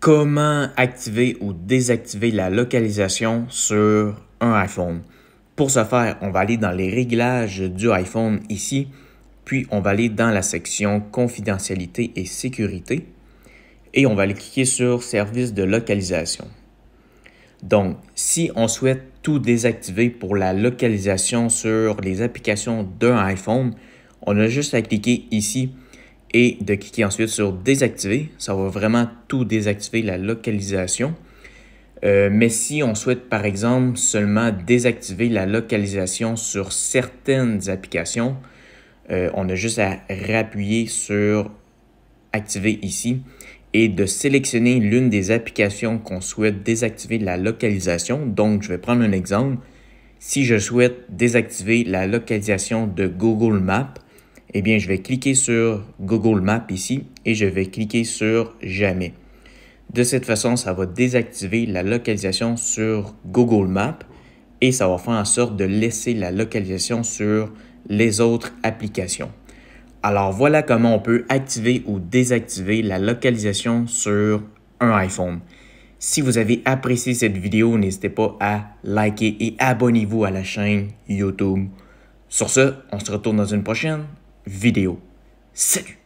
comment activer ou désactiver la localisation sur un iPhone. Pour ce faire, on va aller dans les réglages du iPhone ici, puis on va aller dans la section confidentialité et sécurité et on va aller cliquer sur service de localisation. Donc, si on souhaite tout désactiver pour la localisation sur les applications d'un iPhone, on a juste à cliquer ici et de cliquer ensuite sur désactiver. Ça va vraiment tout désactiver la localisation. Euh, mais si on souhaite par exemple seulement désactiver la localisation sur certaines applications, euh, on a juste à réappuyer sur activer ici et de sélectionner l'une des applications qu'on souhaite désactiver la localisation. Donc je vais prendre un exemple. Si je souhaite désactiver la localisation de Google Maps, eh bien, je vais cliquer sur Google Maps ici et je vais cliquer sur Jamais. De cette façon, ça va désactiver la localisation sur Google Maps et ça va faire en sorte de laisser la localisation sur les autres applications. Alors voilà comment on peut activer ou désactiver la localisation sur un iPhone. Si vous avez apprécié cette vidéo, n'hésitez pas à liker et abonnez-vous à la chaîne YouTube. Sur ce, on se retourne dans une prochaine vidéo. Salut